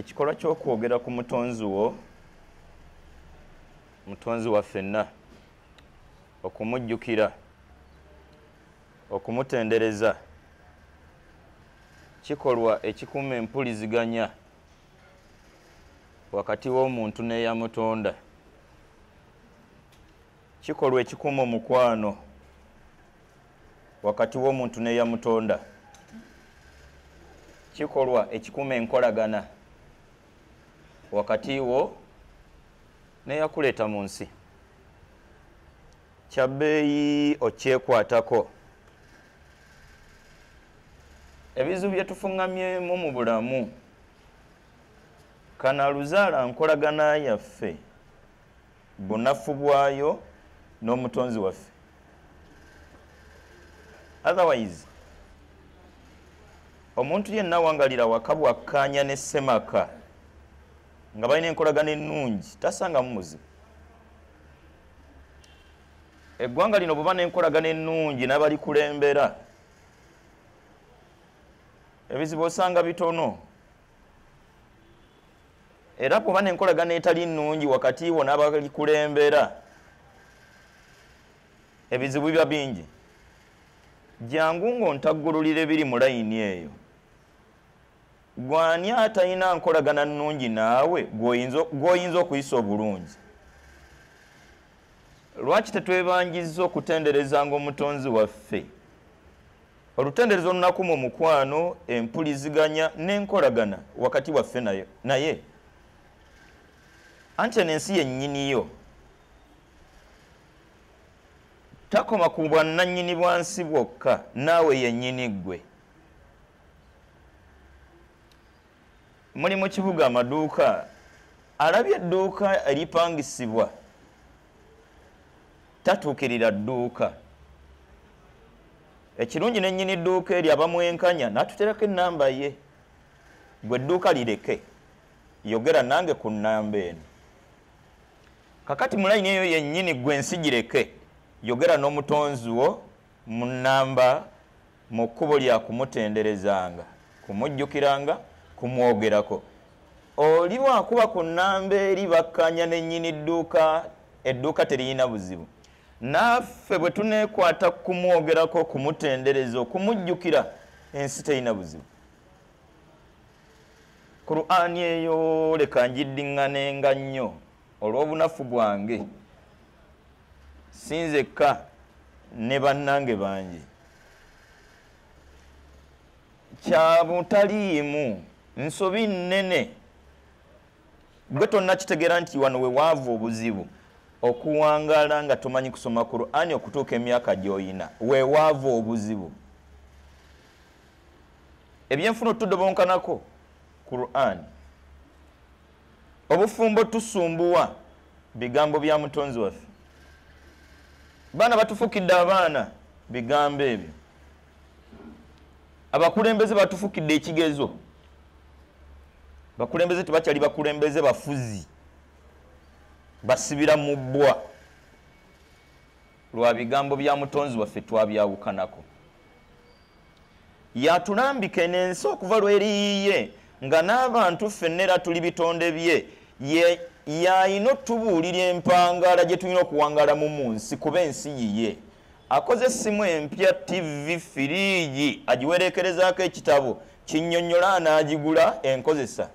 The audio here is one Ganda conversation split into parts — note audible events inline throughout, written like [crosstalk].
ekikolwa ky'okwogera ku mutonzi wo mutonzi waffenna okumujjukira okumutendereza kikolwa ekikuma empuliziganya wakati w'omuntu n'eyamutonda kikolwa ekikuma omukwano wakati w'omuntu n'eyamutonda kikolwa ekikuma enkolagana wakatiwo neyakuleta mu nsi kyabbeeyi okyekwatako ebizibu byetufuŋŋamyemu mu bulamu kana luzaala nkolagana yaffe bunafu bwayo n'omutonzi waffe otherwise omuntu yennawangalira wakabwakkaanya ne semaka nga balina enkolagana ennungi tasangamu muzibu eggwanga lino bwe ba n'enkolagana ennungi n'abalikulembera ebizibu osanga bitono era bwe ba n'enkolagana etali nnungi wakati wo n'abalikulembera ebizibu biba bingi jangu ngaontaggululira ebiri mu layini eyo gwani atalina nkolagana nnungi naawe gwoyinza okuyisa obulungi lwaki tetwebangiza okutenderezanga omutonzi waffe olutendereza olunaku mu mukwano empuliziganya n'enkolagana wakati waffe naye anti eno ensi yennyiniyo takoma ku bwannannyini bwansi bwokka naawe yennyini ggwe muli mu kibuga amaduuka alabye edduuka eripangisibwa tatuukirira dduuka ekirungi nenyini dduuka eri abamwenkanya natuterako enamba ye gwe edduuka lireke yogera nange ku namba eno kakati mulayini eyo yennyini gwe ensi gireke yogera n'omutonzi wo mu namba mu kkubo lyakumutenderezanga kumujjukiranga kumwogerako oli bwakuba ku nnamba eri bakkanya n'ennyini dduuka edduuka teriyina buzibu naffe bwe tuneekwata kumwogerako kumutendereza okumujjukira ensi terina buzibu kuruani eyo leka njiddiŋŋanenga nnyo olw'obunafu bwange sinze ekka ne bannange bangi kyabutaliimu nsobi nnene gwe tonnakitegeera nti wano wewaava obuzibu okuwangala nga tomanyi kusoma kurani okutuuka emyaka gyoyina wewaava obuzibu ebyenfuna tutudobonkanako kurani obufumbo tusumbuwa bigambo bya mutonzi waffe baana batufukidde abaana bigambo ebyo abakulembeze batufukidde ekigezo bakulembeze tebakyali bakulembeze bafuzi basibira mu bbwa lwa bigambo bya mutonzi waffe twabyawukanako yatulambike nensi okuva lweriyiye nga n'abantu ffennera tuli bitonde bye yayina otubuulira empangala gye tulina okuwangalamu mu nsi kuba ensi yiye akoze essimu empya tv firiigi agiwerekerezaako ekitabo kinnyonnyola anaagigula enkozesa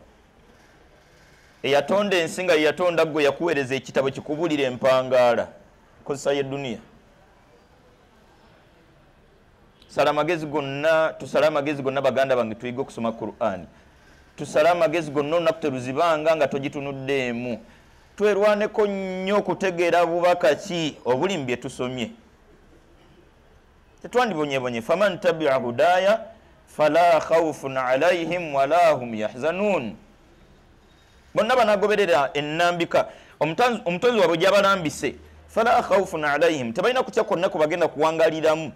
eyatonda ensi nga yeyatonda ggwe yakuweereza ekitabo kikubulira empangaala kozesa yedduniya sala amagezi gonna tusale amagezi gonna baganda bange tuyige okusoma qurani tusale amagezi gonna olunaku teruzibanga nga togitunuddeemu twerwaneko nnyo okutegeera bubaka ki obulimu bye tusomye tetwandibonyebonye faman tabia hudaaya fala khaufun alaihim wala hum yahzanuun bonna banagoberera enambika omutonzi waabwe gyabalambise fala khaufun alaihim tebalina kutya kwonna kubagenda kuwangaliramu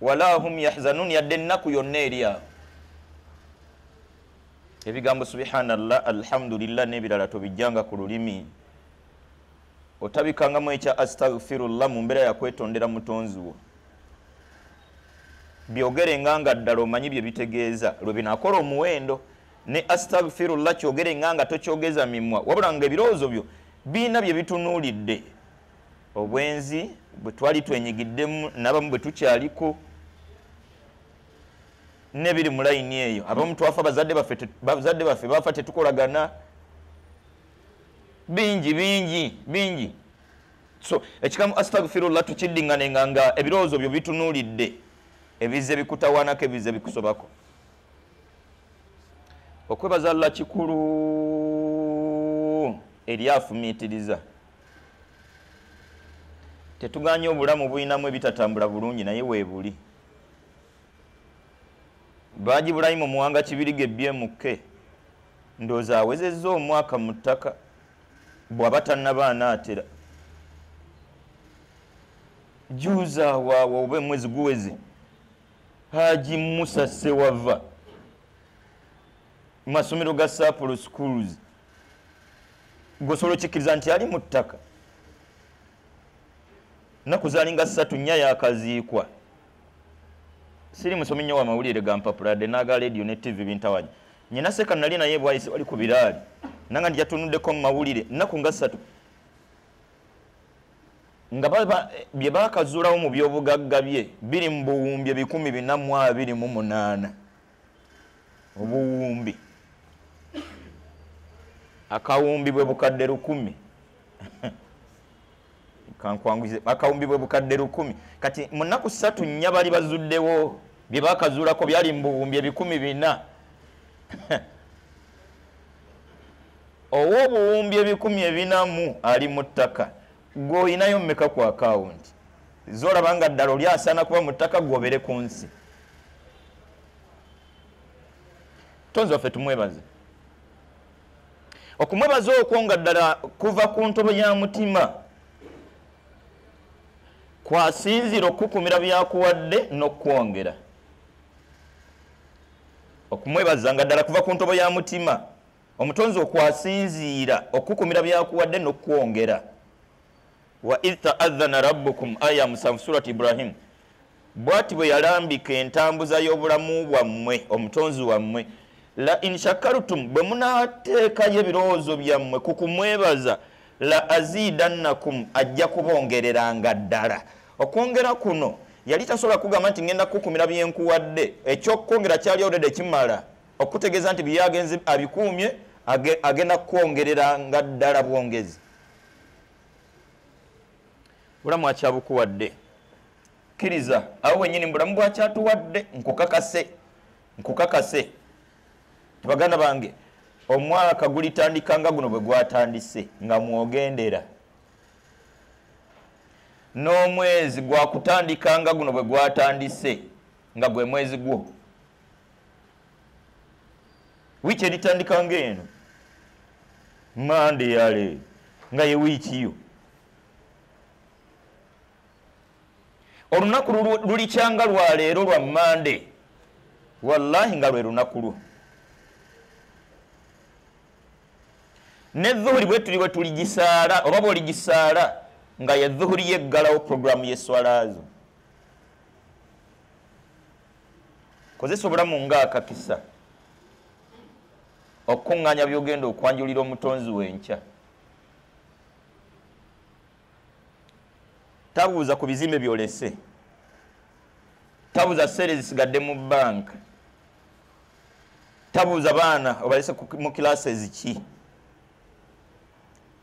wala hum yahzanun yadde ennaku yonna eryabo ebigambo subhanallah alhamdulillah nebirala tobijjanga ku lulimi otabikangamu ekya astagfirullah mu mbeera yakwetondera mutonzi wo byogerenga nga ddala omanyi bye bitegeeza lwe binakola omuwendo ne astagfirullah kyogere nganga tokyogeza mimwa wabula ngaebirowoozo byo birina bye bitunuulidde obwenzi bwe twali twenyigiddemu nabamu bwe tukyaliko nebiri mu layini eyo abamu twafa bazadde baffe bafa tetukolagana bingi bingi bingi so ekigambo astagfirullah tukiddiŋŋanenga nga ebirowoozo byo bitunuulidde ebizze bikutawanako ebizze bikusobako okwebaza lla kikulu eryafumiitiriza tetuganye obulamu bulinamu ebitatambula bulungi naye webuli baagi bulayimu omuwanga kibiri ge bmk ndooza awezezza omwaka mu ttaka bw'aba tannabaanaatera juuzaawaawa oba emwezi guweze haji musa sewava mumasomero ga saplo schools gosobola okikkiriza nti ali mu ttaka naku zalinga satu nnya yakaziikwa siri musomi nnyo wamawulire gampapuladde naga radio ne tv bintawaje nyina seka nali naye bwayise wali ku biraali nanga ndiyatunuddeko mumawulire naku nga satu nga bye bakazuulawo mu byobugagga bye biri mu buwumbi ebikumi binamu abiri mu munaana obuwumbi akawumbi bwe bukadde lukumi [laughs] kankwanguze akawumbi bwe bukadde lukumi kati munaku satu nnya bali bazuddewo bye bakazuulako byali mubuwumbi ebikumi bina [laughs] owa obuwumbi ebikumi ebinamu ali mu ttaka gweoyinayo mumeka ku akawunti zolaba nga ddala oli asaana kuba mu ttaka gwobere ku nsi tonzi waffe tumwebaze okumwebaza okwo nga ddala kuva ku ntobo ya mutima kwasinzira okukumira byakuwadde n'okwongera okumwebaza nga ddala kuva ku ntobo ya mutima omutonzi okwasinziira okukumira byakuwadde n'okwongera waith taahana rabukum aya musanvu surat ibrahimu bwati bwe yalambika entambuza y'obulamu bwammwe omutonzi wammwe la inshakartum bwe munaateekayo ebirowoozo byammwe ku kumwebaza la aziidannakum ajja kubongereranga ddala okwongera kuno yali tasobola kugamba nti ŋenda kukumira byenkuwadde ekyokwongera kyali odede kimala okutegeeza nti byeyagenze abikuumye agenda kukwongereranga ddala bwongezi bulamu akyabukuwadde kkiriza awo wenyini mbulamu bwakyatuwadde nkukakase nkukakase baganda bange omwaka gulitandika nga guno bwe gwatandise nga mwogendera n'omwezi gwakutandika nga guno bwe gwatandise nga gwe mwezi gwo wiiki eritandika ngaeno mande yale nga ye wiikiyo olunaku lulikyanga lwaleero lwa mande wallahi nga lwe lunaku lwo nezuhuri bwetuli bwetuligisaala oba bwoligisaala nga yezuhuri yeggalawo programu yeswalazo kozesa obulamu ngaakakisa okukuŋŋaanya byogenda okwanjulira omutonzi wenkya tabuuza ku bizimbe byolese tabuuza seere zisigadde mu bank tabuuza baana obalese mu kilaasi eziki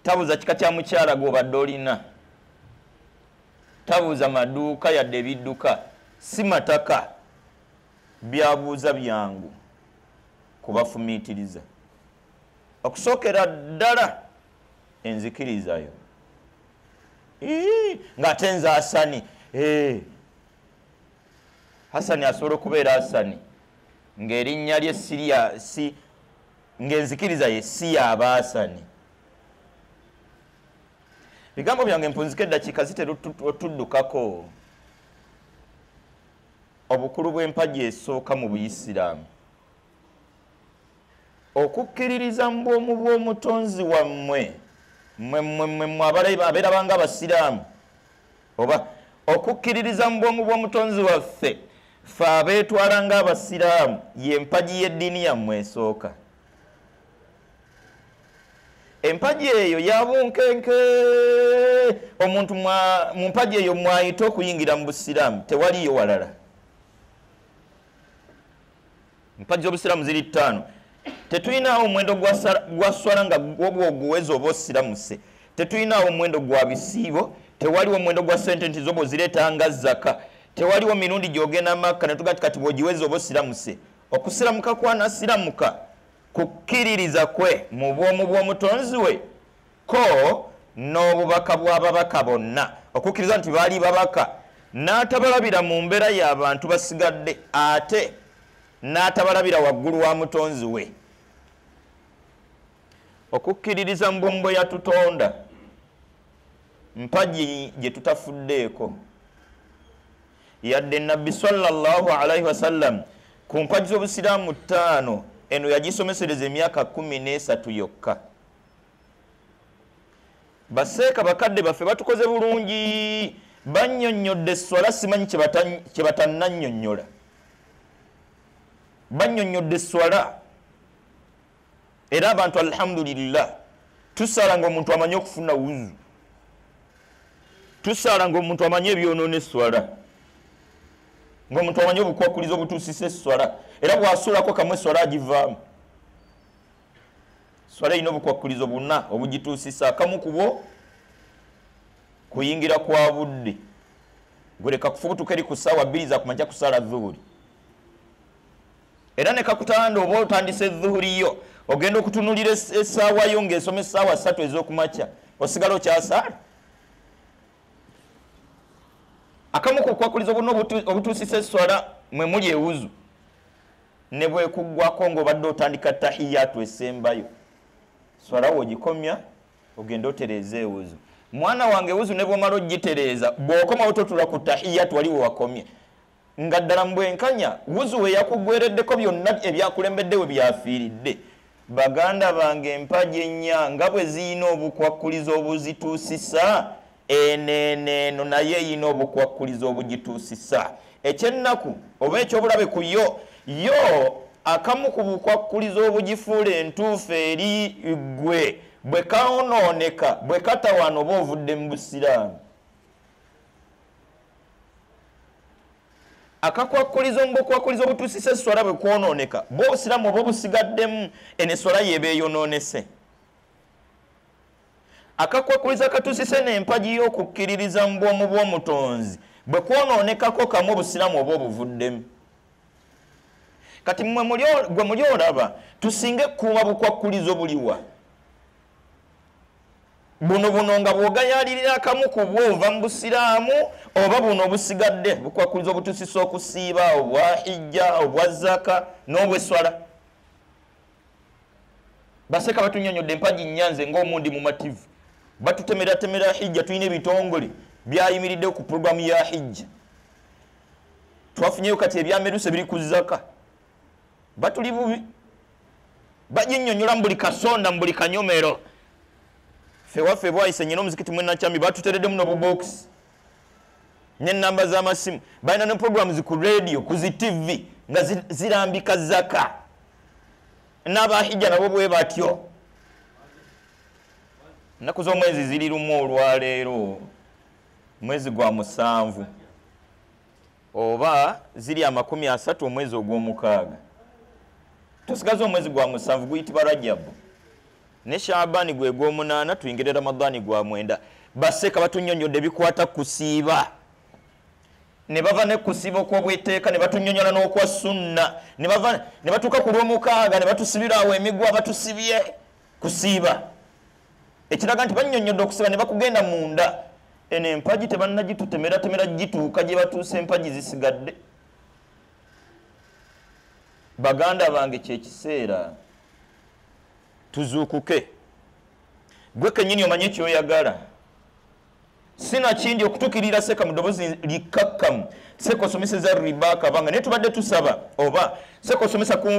tabuuza kika kya mukyala gobadde olina tabuuza maduuka yadde ebidduka si mataka byabuuza byangu kubafumiitiriza okusookera ddala enzikirizayo ng'ate nze asani hasani asobola okubeera asani ng'erinnya lye siria si ng'enzikiriza ye si yaaba asani bigambo byange mpunzika eddakiika zitera otuddukako obukulu bw'empagi esooka mu buyisiraamu okukkiririza mu bwomu bw'omutonzi wammwe mmmmmwabeera banga abasiraamu oba okukkiririza mu bwomu bw'omutonzi waffe fe abeetwala nga abasiraamu ye mpagi y'eddiini yammwe esooka empaji eyo yabunkenke omuntu mu mpaji eyo mwayita okuyingira mu busiraamu tewaliyo walala mpaji z'obusiraamu ziri ttaano tetulinaawo omwendo gwa swala nga gwoba oguweza oba osiramuse tetulinaawo omwendo gwa bisiibo tewaliwo omwendo gwa sente nti zoba ozireetanga zaka tewaliwo mirundi gyogenda makka netugati kati bwogiweza oba osiramuse okusiramuka kwanasiramuka kukkiririza kwe mu bwomu bw'omutonzi we ko n'obubaka bw'ababaka bonna okukkiriza nti baali babaka n'atabalabira mu mbeera y'abantu basigadde ate n'atabalabira waggulu wa mutonzi we okukkiririza mu bwomu bwe yatutonda mpagi gye tutafuddeeko yadde nabbi sallaalaihi wasallam ku mpagi z'obusiraamu ttaano eno yagisomesereza emyaka kumi n'esatu yokka baseeka bakadde baffe batukoze bulungi bannyonnyodde eswala simanyi kyebatannannyonnyola bannyonnyodde eswala era abantu alhamdulillah tusaala nga omuntu amanyi okufuna wuzu tusaala nga omuntu amanyi ebyonoona eswala ngaomuntu amanyi obukwakuliza obutuusisa eswala era bwasulako kamweswala agivaamu swala erina obukwakkulizo buna obugituusisa akamu kubwo kuyingira kwa budde gweleka kufubutuka eri kusaawa bbiri za kumanja kusala dhuuli era nekakutanda oba otandisa edhuuliyo ogenda okutunulira esaawayo ngaesoma esaawa satu ez'okumakya osigala okyasaala akamu kukwakuliza obuna obutuusisa eswala mwe muli ewuzu ne bwekuggwako ng'obadde otandika tahiyatu esembayo swalawo ogikomya ogende otereeza ewuzu mwana wange ewuzu ne bwomala ogitereeza bw'okomawo totula ku tahiyatu waliwe wakomye nga ddala mu bwenkanya wuzu weyakugwereddeko byonna ebyakulembeddewe byafiiridde baganda bange empaja ennya nga bwe ziyina obukwakkuliza obuzituusisa eneeneeno naye eyina obukwakkuliza obugituusisa ekyennaku oba ekyobulabe ku yo yo akamu ku bukwakkulizo obugifuula entuufu eri ggwe bwe kaonooneka bwe kata wano oba ovudde mu busiraamu akakwakkuliza omubakwakuliza obutuusisa eswala bwe kwonooneka bwe obusiraamu oba obusigaddemu eneswala yebeeyonoonese akakwakuliza katuusise n'empagi y'okukkiririza mu bwomu bw'omutonzi bwe kwonoonekako kamu obusiraamu oba obuvuddemu kati gwe muli olaba tusinge kuuma bukwakkulizo buliwa buno buno nga bwogayalirira akamu ku bwo ova mu busiraamu oba buno obusigadde bukwakuliza obutusisa okusiiba obwa ijja obwazaka n'obweswala baseeka batunyonyodde empagi nnyanze ngaomundi mumativu batutemeratemera hijja tulina ebitongole byayimiriddeku ku pulogulamu ya hijja twafunyeyo kati ebyameruse biri ku zaka batuli bubi bajinyonyola mubuli kasonda mubuli kanyomero fewaffe bwayise nyina omuzikiti mwenakyami batuteredde muno bubokisi nenamba zamasimu balina ne programs ku radio ku zitv nga zirambika zaka nabahijja nabo bwe batyo enaku zomwezi ziri lumu olwaleero mwezi gwa musanvu oba ziri amakumi asatu omwezi ogwomukaaga tusigaza omwezi gwa musanvu guyitibwa rajabu ne shabani gwe gwomunaana tuyingire ramadaani gwa mwenda baseeka batunyonyodde bikwata kusiiba ne bava ne kusiba okwobweteeka ne batunyonyola n'okwa sunna ne batuuka ku lwomukaaga ne batusibiraawo emigwa batusibye kusiiba ekiraga nti banyonyodde okusiba ne bakugenda munda eno empagi tebanna gitutemeratemera gituuka gye batuusa empagi zisigadde baganda bange kyekiseera tuzuukuke gwe kenyini omanye kyoyagala sinakindi okutukirira seka mudoboozi likakkamu seka osomeseza ribaaka banga naye tubadde tusaba oba seka osomesa ku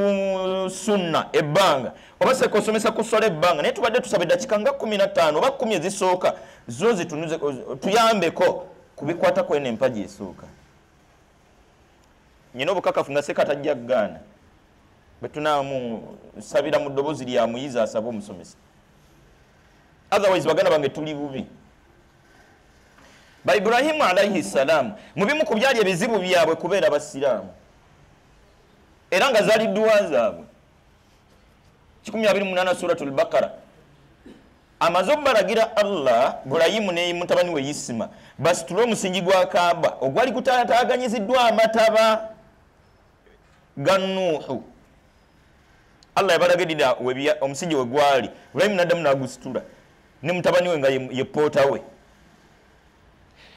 sunna ebbanga oba seka osomesa ku sola ebbanga naye tubadde tusaba eddakika nga 15 oba 1 ezisooka zo zitunuze tuyambeko kubikwatakwena empaji esooka nyina obukakafu nga seka tajja kugaana bwetunamusabira mu ddoboozi lyamuyizi asabe omusomesa otherwise baganda bange tuli bubi baiburahimu alaihi ssalaamu mubimu ku byali ebizibu byabwe kubeera basiraamu era nga zaali dduwa zaabwe 28 surat lbaqara amaze obubalagira allah burahimu ne mutabani we isima basitule omusingi gwa kaaba ogwali gutaataaganyiziddwa amataba ga nuuhu allah yabalagirira omusijja we gwali ibulayimu naddamu nagusitula ne mutabani we nga yepoota we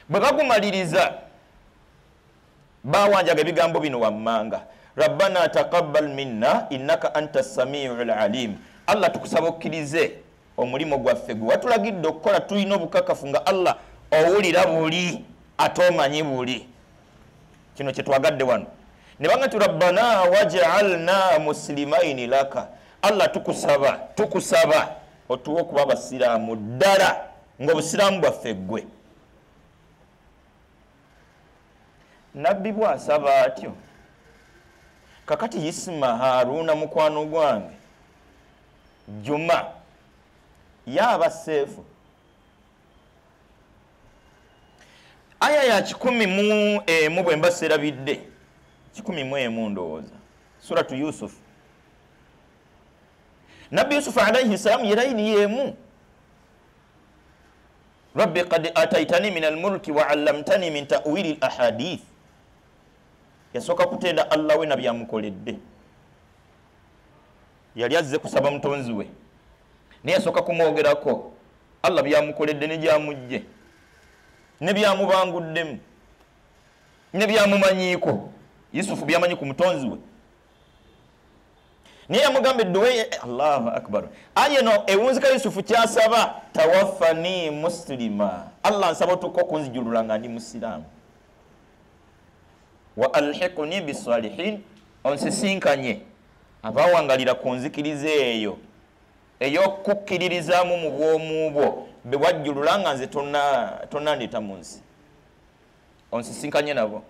bwe bagumaliriza bawanjaga ebigambo bino wammanga rabbana taqabbal minna innaka anta samiu lalimu allah tukusaba okkirize omulimu gwaffe gwe watulagidde okukola tulina obukakafu nga allah owulira buli ate omanyi buli kino kyetwagadde wano ne banga ti rabbana wajalna muslimaini laka allah tukusaba tukusaba otuwe okuba abasiraamu ddala ngaobusiraamu bwaffe ggwe nabbi bwasaba atyo kakati isima haruna mukwano gwange juma yaaba seefu aya ya kikumi mu emu bwe mbaseerabidde eh, kikumi mwemu ndowooza suratu yusufu nabbi yusufu alaihi salaamu ye layini yeemu rabbi kad ataitani min almulki waallamtani min tawiri lahadith yasooka kutenda allah we nabyamukoledde yali azze kusaba mutonzi we naye yasooka kumwogerako allah byamukoledde nebyamugje nebyamubanguddemu nebyamumanyiiko yusufu byamanyi ku mutonzi we naye yamugamba eddoweye allahu akbar ali eno ewunzika yusufu kyasaba tawaffani musilima allah nsaba otuka okunzijulula nga ndi musiraamu wa alhikuni bisalihin onsisinkanye abawangalira ku nzikiriza eyo eyokukkiririzaamu mu bwomu bwo bewajjulula nga nze tonandeeta mu nsi onsisinkanye nabo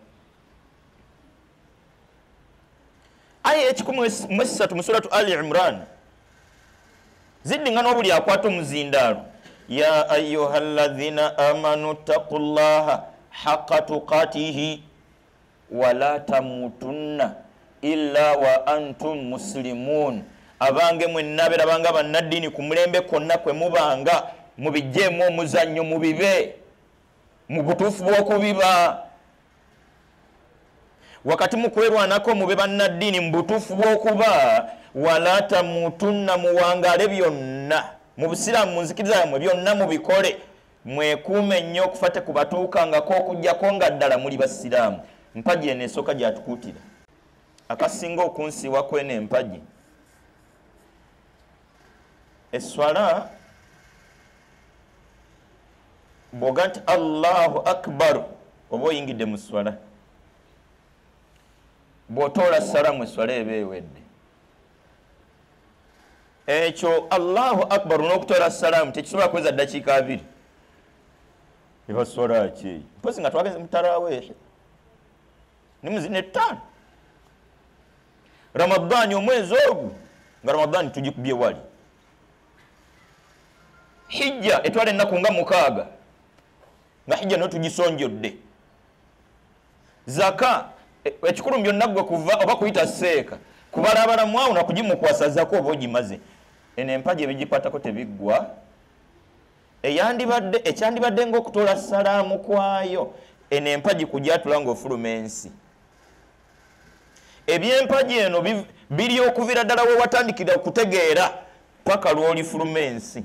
aya ekikumu 3 mu suratu ali imran ziddiŋŋana obuli akwata omuzindaalo ya ayuha allazina amanu ttaku llaha haqa tukatihi wala tamutunna illa wa antum musilimuun abange mwenna berabanga bannaddiini ku mulembe konna kwe mubanga mubijjeemu omuzannyo mubibe mu butuufu bw'okubiba wakati mukwerwanako mube bannaddiini mubutuufu bwokuba wala tamutunna muwangale byonna mu busiraamu munzikiriza yamwe byonna mubikole mwekuume nnyo okufa tekubatuukangako okugjako nga ddala muli basiraamu mpaji eno esooka gyatukuutira akasinga okunsiwaku eno empaji eswala boga nti allahu akbaru oba oyingidde mu swala bwotoola salamu eswala eba ewedde ekyo allahu akbar n'okutoola salaamu tekisobola kuweza ddakiika abiri eba swala kyeyo mpozi nga twagenze mutarawe nimuzinettaano ramadaani omwezi ogwo nga ramadaani tugikubye wali hijja etwala ennaku nga mukaaga nga hijja nio tugisonjodde zaka ekikulu byonna gwe kuva oba kuyita seeka kubalabalamwawuna kugimukwasazako oba ogimaze eno empaji ebigikwatako tebiggwa eyandibadde ekyandibadde ngaokutoola salaamu kwayo eno empaji kujatula ngaofuluma ensi ebyempaji eno biri okuviira ddala wewatandikira okutegeera paka lwolifuluma ensi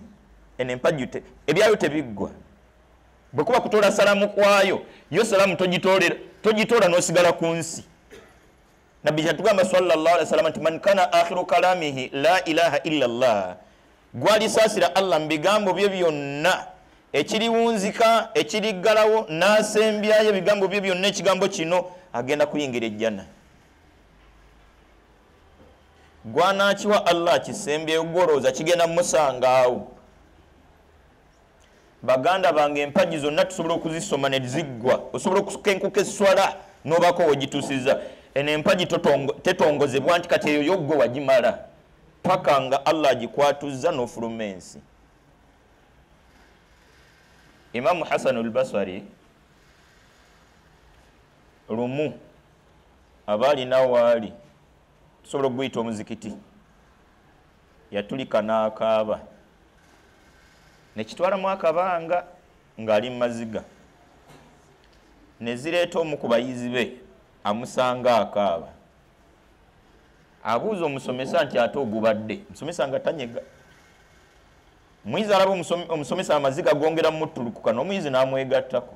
eno empaji ebyayo tebiggwa bwe kuba kutoola salaamu kwayo yo salaamu togitoolera togitoola nosigala ku nsi nabbi kyatugamba sallalwasalama nti man kana akhiru kalamihi la ilaha illa llah gwalisaasira allah mu bigambo bye byonna ekiriwunzika ekiriggalawo n'asembyayo ebigambo bye byonna ekigambo kino agenda kuyingira ejjana gwanakiwa allah kisembyeyo gworoza kigenda mumusangaawo baganda bange empagi zonna tusobola okuzisoma neziggwa osobola okusuka enkuka eswala nobako wegitusiza eno empagi tetongozebwa nti kati eyo yoggwe wagimala paka nga allah agikwatuzza nofuluma ensi imamu hasan albasari lumu aba alinawaali tusobola okuguyita omuzikiti yatulika naakaaba nekitwalamu akabanga ng'ali mu maziga ne zireeta omu ku bayizi be amusanga akaaba abuuza omusomesa nti ate ogubadde musomesa nga tanyega muyizi alaba omusomesa amaziga gongera mu mutulukuka n'omuyizi n'amwegattako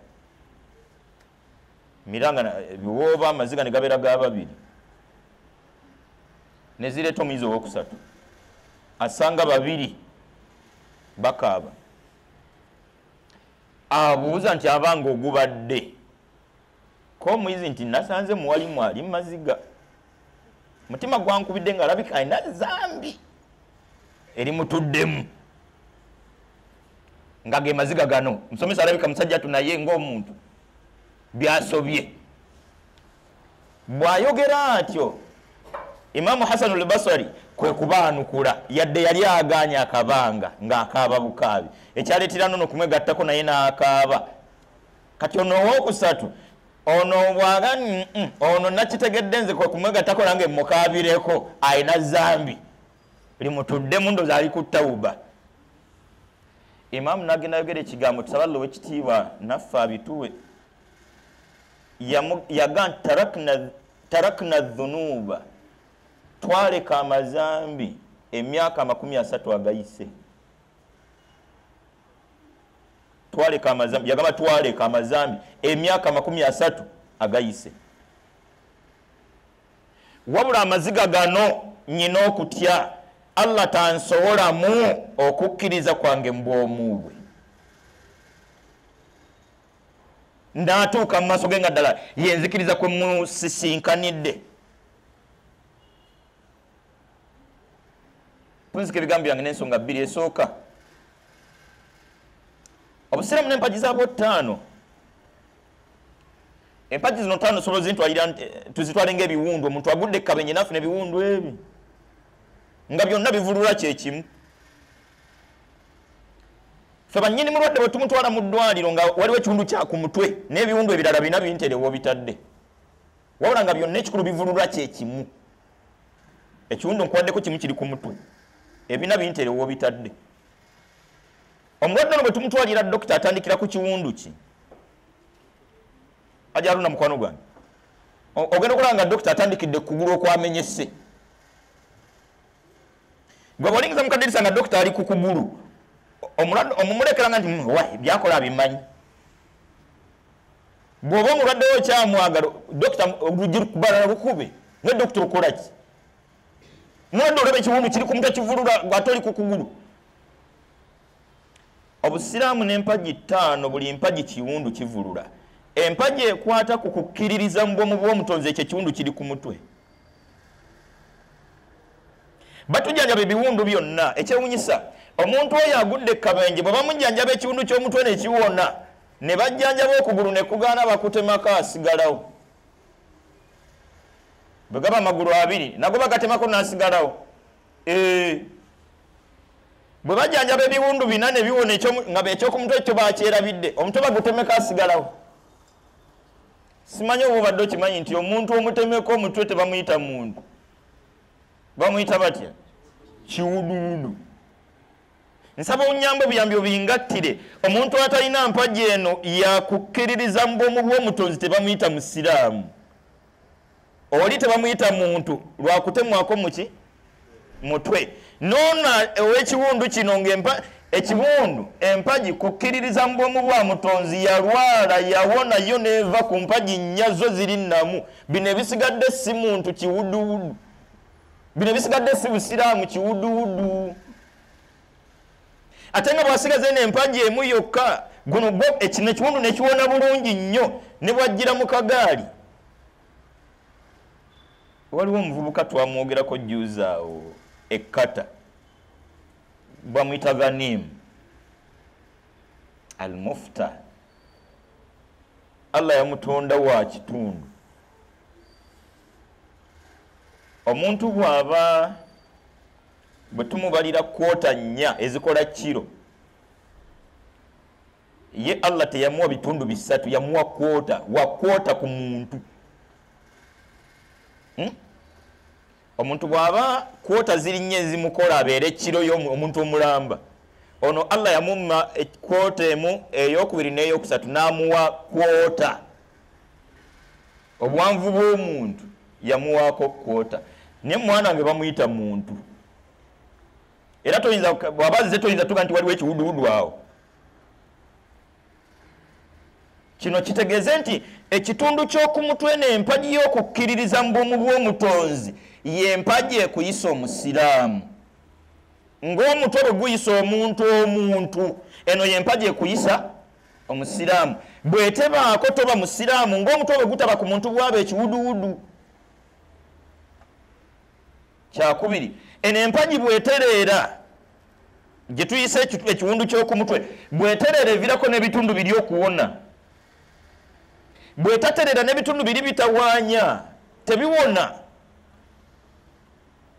miranga biwooba amaziga ne gabeera ga babiri ne zireeta omuyizi owokusatu asanga babiri bakaaba abuuza nti abanga ogubadde ko omuyizi nti nasanze muwalimu ali maziga mutima gwankubidde nga alabika ina zambi erimutuddemu nga ge maziga gano musomesa alabika musajja tunaye ngaomuntu byasobye bwayogera atyo imamu hasanu albasari kwe kubaanukula yadde yali agaanye akabanga ng'akaaba bukaabi ekyaleetera nono kumwegattako naye n'akaaba kati ono owokusatu ono bwaga ono nakitegedde nze kwe kumwegattako nange mukaabireko alina zambi limutuddemu ndoozi ali ku tawuba imaamu nagenda yogera ekigambo tusaba lowe ekitiibwa naffe abituwe yagan tarakna dhunuba twaleka amazambi emyaka amakumi asatu agayise twaleka amazambi yagamba twaleka amazambi emyaka amakumi asatu agayise wabula amaziga gano nyina okutya allah tansobolamu okukkiriza kwange mubwomubwe naatuuka mu maaso ge nga ddala yenzikiriza kwe musisinkanidde mpulizika ebigambo byange nensonga bbiri esooka obusiramu nempaji zaabo ttaano empaji zino ttaano sobola zintwalira tuzitwale ngaebiwundu omuntu agudde ekkabenje nafuna ebiwundu ebi nga byonna bivulula kyekimu fe bannyini mulwadde bwe tumutwala mu ddwaliro nga waliwo ekiwundu kya ku mutwe n'ebiwundu ebirala birina binterewa obitadde wabula nga byonna ekikulu bivululwa kyekimu ekiwundu nkuwaddeko kimu kiri ku mutwe ebina binterewo bitadde omulwadde ono bwe tumutwalira dokita atandikira ku kiwundu ki ajaluna mukwano gwange ogenda okulaba nga dokita atandikidde kugula okwamenyese gwe bwolingiza mukadirisa nga dokita ali kukugulu omumulekeranga nti hmm, byakola abimanyi bwoba omulwaddewo kyamwagala dokita lujirukubala lukube ne dokita okolaki mwadde olaba ekiwundu kiri kumuta kivulula gwateoli ku kugulu obusiraamu n'empagi ttaano buli mpagi kiwundu kivulula empagi ekwata ku kukkiririza mu bwomu bw'omutonzi ekyo ekiwundu kiri ku mutwe batujanjaba ebiwundu byonna ekyewunyisa omuntu oyo agudde ekabenje bwe bamujanjaba ekiwundu ky'omutwe n'ekiwona ne bajjanjaba okugulu ne kugaana bakutemako asigalawo bwegaba amagulu abiri nago bagatemako nasigalawo e, bwe bajanjaba ebiwundu bina nebiwona nga ekyokumutu ekyo bakyerabidde omutwe bagutemeko asigalawo simanyi oba obadde okimanyi nti omuntu omutemeko omutwe tebamuyita muntu bamuyita batya kiwuduudu nsaba onyamba obuyambi obingattire omuntu atalina mpaja eno yakukkiririza mu bwomu bwomutonzi tebamuyita musiraamu oli tebamuyita muntu lwakutemwako muki mutwe noona owekiwundu kino ngempa ekiwundu empagi kukkiririza mu bwomu bwa mutonzi yalwala yawonayo neeva ku mpagi nnyazo ziri nnamu bino ebisigadde si muntu kiwuduwudu bino ebisigadde si busiraamu kiwuduwudu ate nga bwasigaze n'empagi emu yokka guno e ekiwundu nekiwona bulungi nnyo ne bwajjira mu kagaali waliwo omuvubuka twamwogerako juza awo ekkata bamwyita ghanim al mufta allah yamutonda wa kitundu omuntu bw'aba bwe tumubalira kwota nnya ezikola kiro ye allah teyamuwa bitundu bisatu yamuwa kwota wakwota ku muntu Hmm? omuntu bw'aba kwota ziri nnyo ezimukola abeera ekiro yomuntu omulamba ono allah yamuma kwota emu eyokubiri neyokusatu n'amuwa kwota obuwanvu bw'omuntu yamuwaako kwota naye mwana wange bamuyita muntu era toyinza bwaba zze toyinza tuga nti waliwo ekiwuduwudu awo kino kitegeeze nti ekitundu ky'okumutwe n'empagi y'okukkiririza mu bwomu bw'omutonzi yempagi ekuyisa omusiraamu ng'omutwe bwe guyisa omuntu omuntu eno yempagi ekuyisa omusiraamu bwetebaako toba musiraamu ng'omutwe bwe gutaba ku muntu bwaba ekiwuduwudu kyakubiri eno empagi bwetereera gye tuyise ekiwundu ky'okumutwe bwetereera evirako n'ebitundu biri okuwona bwetaterera nebitundu biri bitawanya tebiwona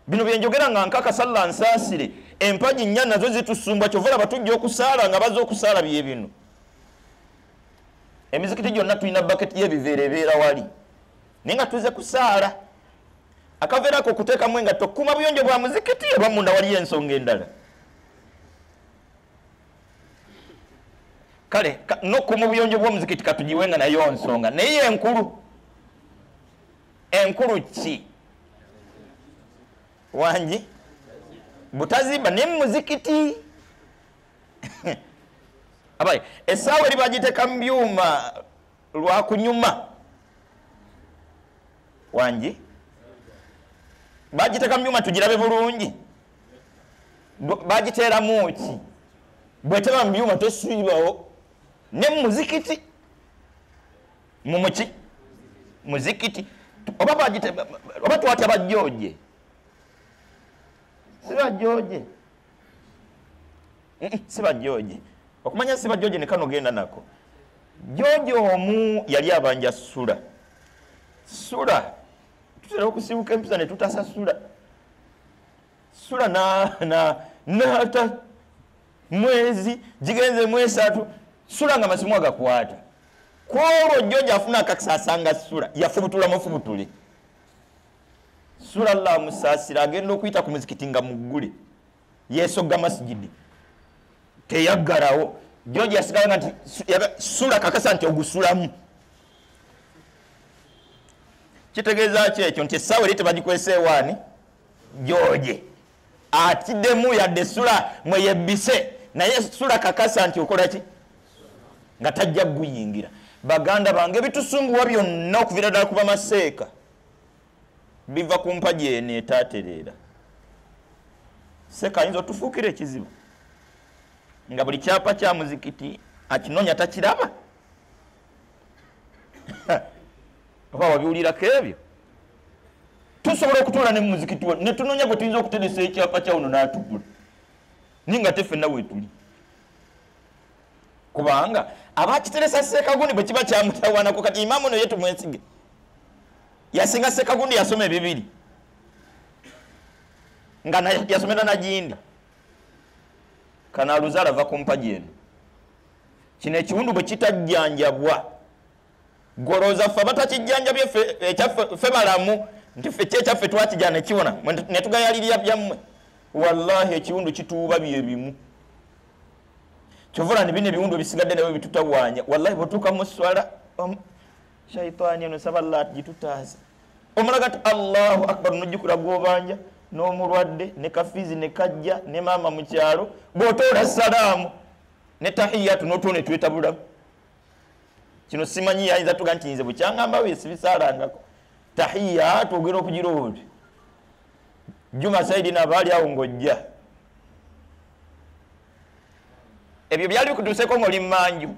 bino byenjogera nga nkakasalla nsaasire empagi nnya nazo zitusumba kyovala batujja okusaala nga baza okusaala bye bino emizikiti gyonna tulina baketi yebivera ebeera wali naye nga tuze kusaala akaveerako okuteekamu nga tokuma buyonjo bwa muzikiti ebamunda waliyo ensonga endala kale noku mu buyonjo bw'omuzikiti katugiwenga nayo nsonga naye enkulu enkulu ki wangi butaziba ne mumuzikiti [laughs] abaye essaawa eri bagiteka mu byuma lwakunyuma wangi bagiteka mu byuma tugirabe bulungi bagiteeramu ki bweteba mu byuma tesiibawo ne muzikiti mumuki muzikiti oba twatya bajoje sibajoje sibajoje okumanya sibajoje nekano genda nako joje omu yali abanja sula sula tutera okusibuka empisa netutasa sula sula na, na, na ta mwezi gigenze mwesatu sula nga mazimu agakwata kwolwo jjonja afuna akakisa asanga sula yafubutula mufubutule sula llah musasira agenda okuyita ku muzikiti nga muggule yesogga masijidi teyaggalawo jjonja yasigalanga nti sula kakasa nti ogusulamu kitegeeza ki ekyo nti essaawa eri tebagikweseewaani jjoje atiddemu yadde sula mweyebbise naye sula kakasa nti okolaki nga tajja guyingira baganda bange ebitusunguwa byonna okuvira ddala kuba maseeka biva ku mpaji eno etaterera seeka ayinza otufuukira ekizibu nga buli kyapa kya muzikiti akinoonya takiraba [laughs] oba wabiwulirako ebyo tusobola okutuula ne mumuzikiti ne tunoonya gwe tuyinza okuteresa ekyapa kyawono n'atugula naye nga te ffenna weetuli kubanga abakiteresa sekagundi bwekiba kyamutawanako kati imaamu no yetumwesige yasinga sekagundi yasoma ebibiri nga yasomera nagindi kanaluzaala ava ku mpaji eno kino ekiwundu bwe kitajjanjabwa golooza ffe abatakijjanjabye ffe balamu nti ffe ky ekyaffe twakijana nekiwona netugayalirya byammwe wallahi ekiwundu kituuba byebimu kyovulani bino ebiwundu ebisigadde nabyo bitutawanya wallahi bwetuuka muswala um, shaitaani eno saba lla gitutaaza omulaga ti allahu akbar nojukura gobanja n'omulwadde ne kafizi ne kajja ne maama mu kyalo bwotoola salaamu ne tahiyatu notoo ne tweta bulamu kino simanyi yayinza tuga nti nze bwekyaŋambawo esibisalangako tahiyatu ogera okugira obuli juma saidi naba ali awo ngaojja ebyo byali kutuseko ngoli mmanju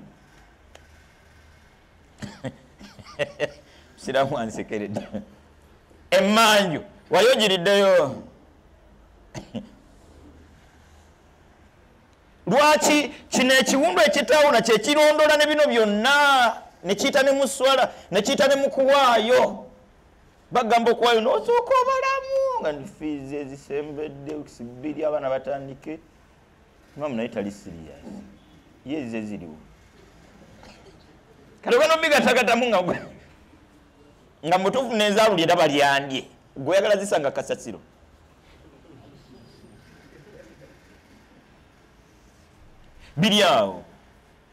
[laughs] siramu ansekeredde emmanju wayogiriddeyo lwaki kino ekiwundu ekitawuna kyekirondola ne bino byonna nekiyita ne muswala nekiyita ne mukuwaayo bagamba okuwaayo nosooka obalamu nga nifiizi ezisembedde kisibiri abaana batandike mama naye tali serious ye ze ziriwo kale bano bigatagatamu nga gwe nga mutufu nezaabuli eraba lyandye gweyagala zisanga kasasiro biri awo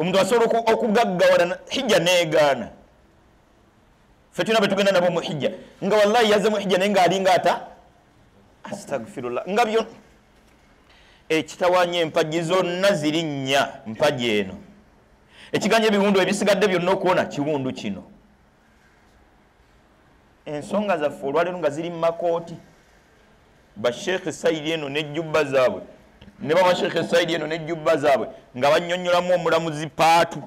omuntu asobola okugaggawala hijja negaana fe tuina betugenda nabo muhijja nga wallahi yazemu hijja naye ngaalinga ata astagfirullah nga byona ekitawanya empagi zonna ziri nnya mpagi eno ekiganya ebiwundu ebisigadde byonna okuwona kiwundu kino ensonga zaffe olwaleero nga ziri mumakooti basheekhe saidi eno nejjubba zaabwe ne babasheekhe saidi eno nejjubba zaabwe nga bannyonnyolamu omulamuzi paatu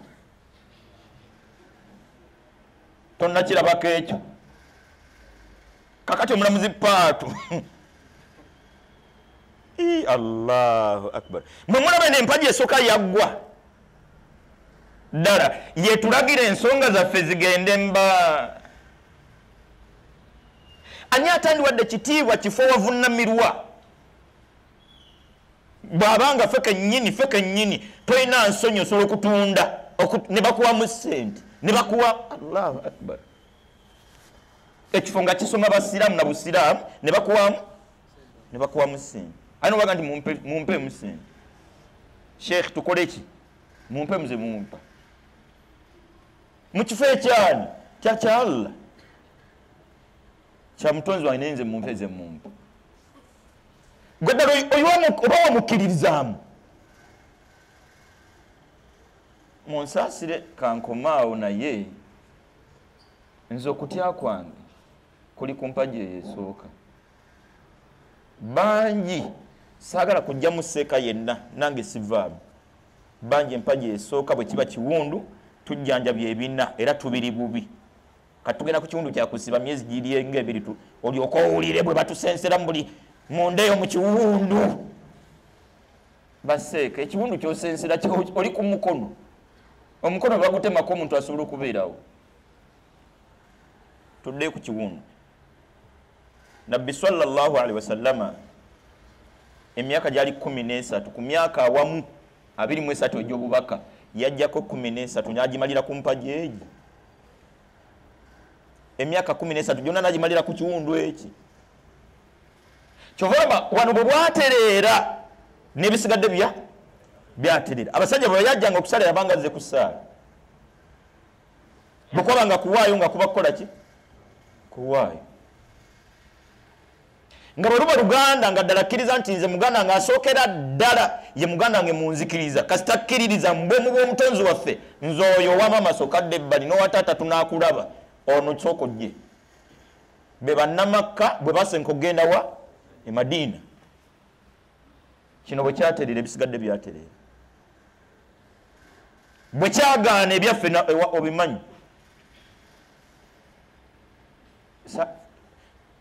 tonnakirabako ekyo kakati omulamuzi paatu [laughs] allahu akbar mwemulaba nempaji esooka yaggwa ddala yetulagira ensonga zaffe zigende mba ani atandiwadde kitiibwa kifo wavunnamirwa bwabanga feke nyini feke nyini tolina nsonyi osobola okutunda ne bakuwamu sente ne bakuwa allahu akbar ekifo nga kisoma basiraamu na busiraamu ne bakuwamu ne bakuwamu sente ano baga ndi mumpe mumpe musini sheikh tukole ki mumpe muze mumpa mu chani ekyani kyakya allah kya mutonzi wange mumpe ze mumpa gwe ddala oba wamukkiririzaamu munsaasire kankomaawo naye nze okutya kwange kuli ku yesoka banji bangi saagala kujja mu seeka yenna nange sivaamu banji empaji esooka bwe kiba kiwundu tujjanja byebina era tubiri bubi kati tugenda ku kiwundu kyakusiba myezi girienga ebiri olyoka owulire bwe batusensera mubuli mundeyo mu kiwundu baseeka ekiwundu kyosensera oli ku mukono omukono bagutemako omuntu asobole okubeerawo tuddeyo ku kiwundu nabbi sallaalihi wasallama emyaka gyali kumi nesatu ku myaka awamu abiri muesatu egyobubaka yajjako kumi nesatu nagimalira ku mpaji egi emyaka kumi nesatu gyonna nagimalira ku kiwundu eki kyohoba wano bwe bwatereera nebisigadde bya byaterera abasajja bweyajjanga okusala yabanga ze kusaala bwekwabanga kuwaayo nga kubakukolaki kuwaayo nga bwe luba luganda nga ddala akkiriza nti nze muganda nga asookera ddala ye muganda wange munzikiriza kasi takkiririza mubwomu bw'omutonzi waffe nze oyo owamamasookadde ebbali n'owataata tunaakulaba ono soko gye be bannamakka bwe basenka okgenda wa e madiina kino bwe kyaterera ebisigadde byaterera bwe kyagaana ebyaffe obimanyi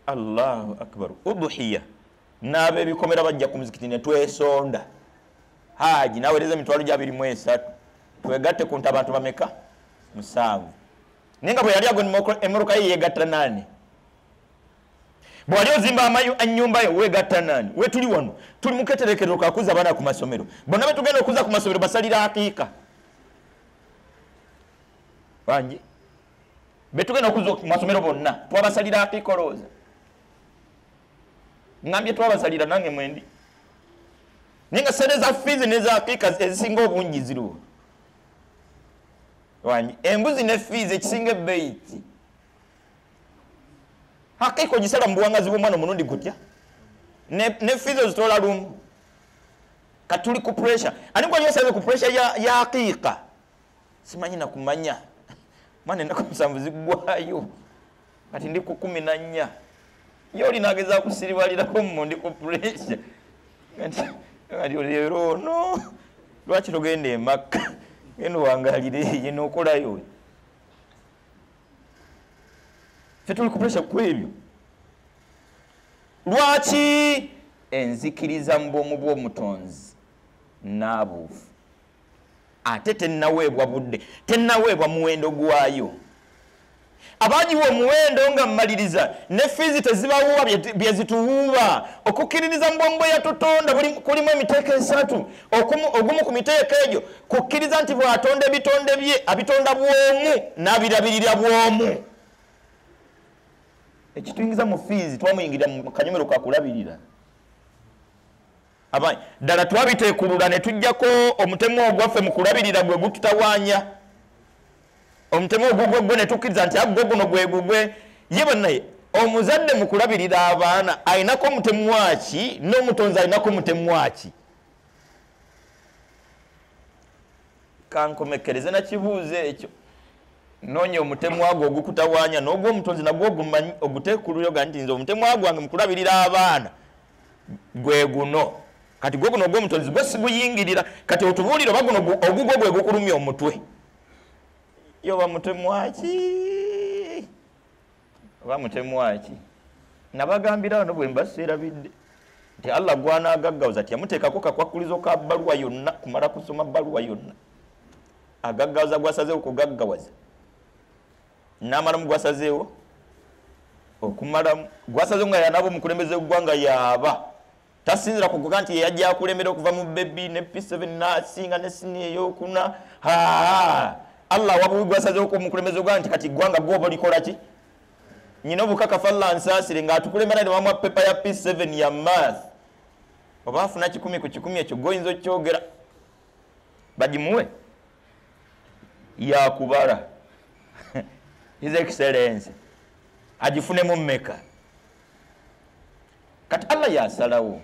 allahu akbar uduhiya n'abebikomera bajja ku muzikiti ne twesonda haaji naweereza emitwalo gyabiri muesatu twegatte ku nti abantu bameka musanvu naye nga bwe yali ago emeruka ye yegatta naani bwali ozimba enyumba yo wegatta naani wetuli wano tuli muketerekero kakuza abaana ku masomero bonna betugenda okuza ku masomero basalira akiika bangi betugenda okuza ku masomero bonna twabasalira akiika olowooza ŋambye twabazalira nange mwendi naye nga sente za fiizi nezaakiika ezisinga obungi ziriwo wanyi embuzi ne fiizi ekisinga ebeiti hakiika ogisala mu buwangazi bwomwana omulundi gutya ne fiizi ozitoola lumu katuli ku puresure ani kwali osaze ku puresure yaakiika simanyi nakumanya mwana enaku musanvu ziggwayo kati ndi ku kumi na nnya yo olina ageza kusiribalirako mumundi ku puresya ero no lwaki togenda emakka genda owangalire ye nokolayo fe tuli ku puresya kwebyo lwaki enzikiriza mu bwomu bwomutonzi naabuufu ate tennaweebwa budde tennaweebwa muwendo gwayo abanyiwa omuwendo nga mmaliriza ne fiizi tezibawuwa bye zituwuuba okukkiririza mu bwomu bwe yatutonda kulimu emiteeka esatu ogumu ku miteeka egyo kukkiriza nti bw'atonda ebitonde bye abitonda bwomu n'abirabirira bwomu ekituyingiza mu fiizi twamuyingirira mu kanyumiro kakulabirira ddala twabiteekulula ne tujjako omutemu ogwaffe mu kulabirira gwe gututawaanya omutemu ogugwe gwe ne tukkiriza nti aggwe guno gwe gugwe ye bannaye omuzadde mu kulabirira abaana ayinako omutemuwaki n'omutonzi ayinako omutemuwaki kankomekereze nakibuuzo ekyo noonya omutemuwaago ogukutawaanya n'ogwo omutonzi nagwo ogumanyi oguteeka ku luyoga nti nze omutemuwaago wange mu kulabirira abaana gwe guno kati gwe guno ogw'omutonzi gwe siguyingirira kati otubuulire oba guno ogugwe gwe gukulumya omutwe yo bamutemwaki bamutemwaki nabagambira wano bwe mbaseerabidde nti allah gwanaagaggawuza tiyamuteekako kakwakulizo ka bbaluwa yonna kumala kusoma bbaluwa yonna agaggawuza gwasazeewo kugaggawaza n'amalamu gwasazeewo okumalamu gwasazeewo nga yanaaba omukulembeze eggwanga yaaba tasinzira kukoka nti yeyajja akulembera okuva mu bebi ne p7 nasinga nesini eyokuna haa allah wabuigwasazeo omukulembeze ogwa nti kati gwanga gwoba olikolaki nyina obukakafa lansasire ngaatukulembera nebamwa pepa ya p7 ya mas oba afuna kikumi ku kikumi ekyo goyinza okukyogera bagimuwe yakubala [laughs] his excellence agifunemu mumeka kati allah yasalawo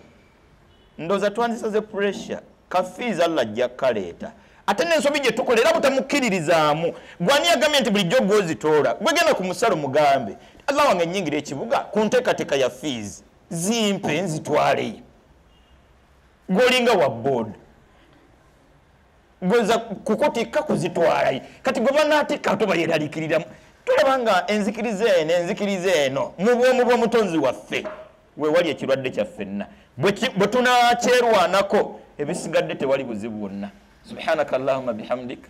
ndooza twanzisaze puressure kafiizi allah jjakkaleeta ate nensobi gye tukolera butamukkiririzaamu gwani agambye nti bulijjo gwozitoola gwegenda ku musalo mugambe alla wange enyingira ekibuga ku nteekateeka ya fees zimpe nzitwaleyo gwolinga waboda gweza kukutikka kuzitwalayo kati gwe banaateeka toba yeraliikiriramu tulabanga enzikiriza eno enzikiriza eno mubwomu bwomutonzi waffe wewali ekirwadde kyaffenna bwe tunakyerwanako ebisigadde tewali buzibu bwonna subhanaka allahumma bihamdik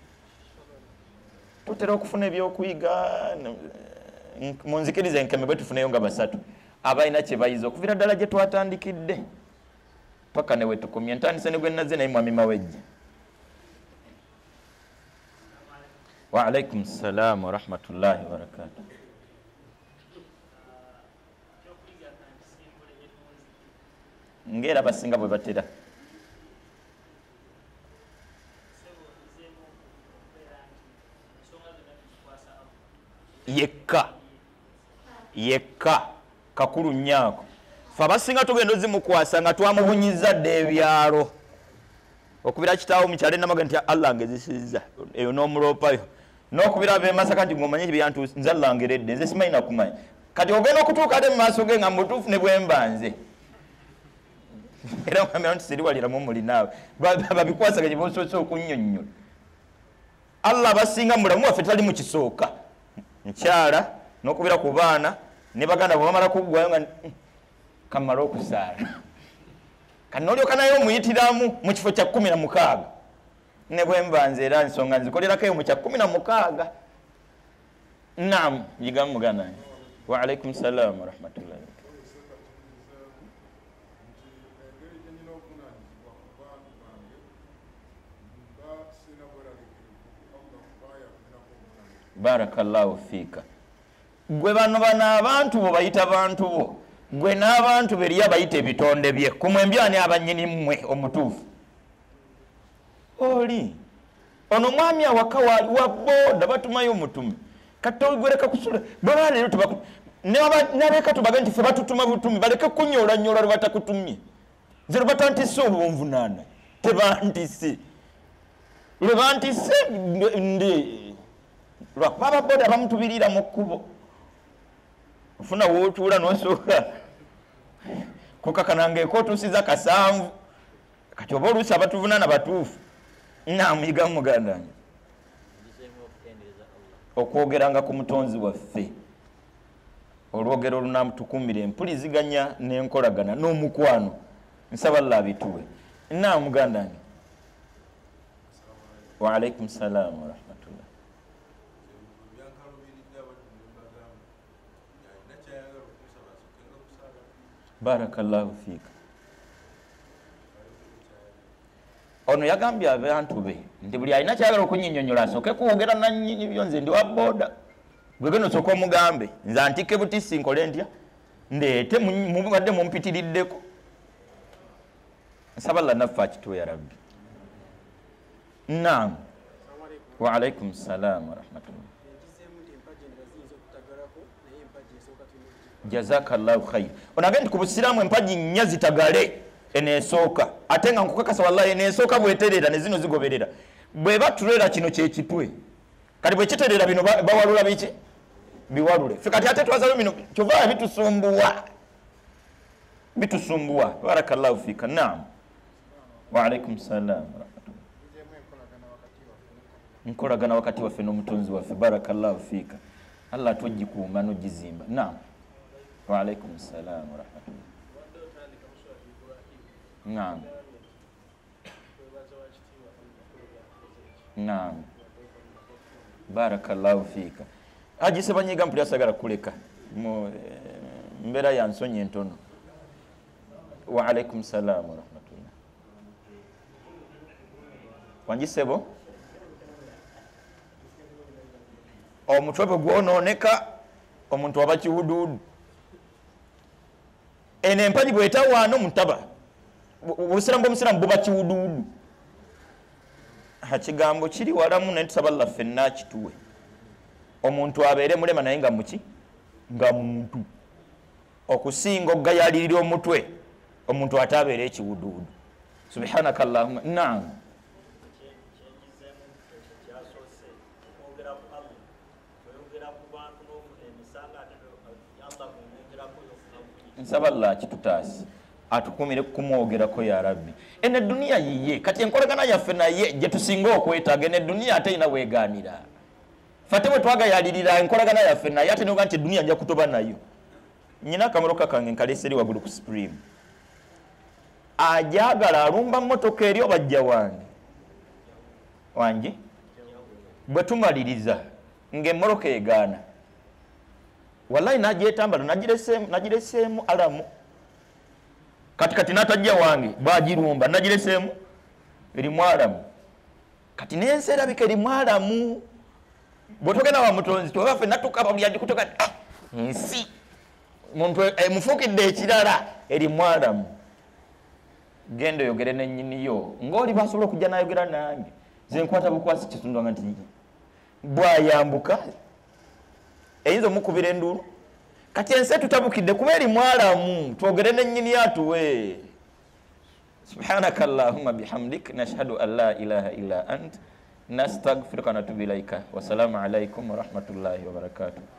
tutera okufuna ebyokuyiga munzikirize nkemebwe tufuneyo nga basatu abalina kyebayiza okuvira ddala gye twatandikidde paka newetukumya entandisa negwe naze naye mwami waalaikum ssalam warahmatullahi wabarakatuh ngaera basinga bwe batera yekka yekka kakulu nnyaako fe abasinga tugenda ozimukwasa nga twamubunyiza dde ebyalo okubira kitaawo mukyale namaga nti allah ngezisiza eyo n'omuloopayo n'okubira bemasaka nti ngomanye ebyantu nze langeredde nze simanyina kumanya kati ogenda okutuuka ate mumaaso ge nga mutuufu ne bwemba nze era amira nti siriwaliramumulinaawe babikwasaga gye bosoose okunnyonnyola allah abasinga mulamu waffe tali mu kisooka nkyala nokubira ku baana ne baganda bwebamala kuggwayo nga eh, kamala okuzaala kanolyoka naye omuyitiramu mu kifo kya kumi na mukaaga ne bwe mba nze era nsonga nzikolerakoyo mu kya kumi na mukaaga naamu yigamu muganda wa alaikum salaam warahmatullahi barakallahu fiika gwe bano bano abantu bo bayita bantu bo gwe n'abantu beriya bayita ebitonde bye kumwembyani abanyini mmwe omutuufu oli ono mwami awaka waali wabooda batumayo omutumi kata ogwereka kusula bebaleero nabeeka tubage nti fe batutuma butumi baleke kunyola nyola lwebatakutumye ze lwebatantise obuwonvunaana tebantise lwebantise ndi lwakuba ababoda bamutubirira mu kkubo ofuna wootuula nosooka kukakananga ekootuusiza kasanvu kati oba oluusi abatuvunana batuufu namuyiga mumugandanyo okwogeranga ku mutonzi waffe olwogero olunamutukumira empuliziganya n'enkolagana n'omukwano nsaba lla abituwe namuganda nge waalaikum salaamu warahmatulah barakallahu fiik ono yagambye abantu be nti buli alina kyagala okunyinyonyola asooke kwogera nanyiyo nze ndi waboda bwebe nosooka omugambe nze antike butisi nkole ntya ndeete mubadde mumpitiriddeko nsaba lanaffe akitwe ya rabbi nam waalaikum salaam warahmatullah jazakallahu khair onage nti ku busiraamu empaji nnya zitagale eneesooka ate nga nkukakasa wallahi eneesooka bweterera ne zino zigoberera bweba tulera kino kyekitwe kati bwekiterera bino bawalula biki biwalule fe kati ate twazayo bino kyovaa bitusumbuwa bitusumbuwa barakallahu fiika naam waalaikum salaam nkolagana wakati waffe n'omutonzi waffe barakallahu fiika allah tojikuuma nogizimba naamu وعليكم السلام ورحمة الله نعم نعم بارك الله فيك أجي سبني جنب لي أسعار كلك مبرا ينسوني أنتون وعليكم السلام ورحمة الله وانجي سبو omutwe bwe gwonooneka omuntu aba kiwuduudu eno empagi bwetawaano mutaba obusiramu bwomusiramu buba kiwuduwudu akigambo kiri walamu naye tusaba lla ffenna akituwe omuntu abeere mulema naye nga muki nga muntu okusinga okugayalirira omutwe omuntu ate abeere ekiwuduwudu subhanaka llahuma nangu nsabala kitutaasi atukumire kumwogerako yarabbi eneduniya yiye kati enkolagana yaffe naye gyetusinga okwetaaga eneduniya ate erina weganira fate bwetwagayalirira enkolagana yaffe naye ate nga nti eduniya nja kutoba nayo nyina akamoroka kange nkaleseeri waguru ku supreme ajagala alumba motoka eri obajja wange wange bwetumaliriza ngaemoroka egaana walayi najetambala najireseemu alamu katikati natajja wange bwajirumba najireseemu erimu alamu kati nensi erabika erimu alamu bwetogenda wamutonzi tuba ffe natukaba buliajikutoka ah, nsi muntu emufuukidde eh, ekirala erimu alamu genda oyogere nenyiniyo ngaoli basobola okujja nayogera nange zenkwata bukwasi kitundwanga nti bwayambuka eyinza omukubira nduru kati ensi etutabukidde kuba eri mwalamu twogere yatu yatuwe subhanaka allahuma bihamdik nashhadu an la ilaha illa ant nastagfiruka natubu ilaika wassalamu alaikum warahmatullahi wabarakatuh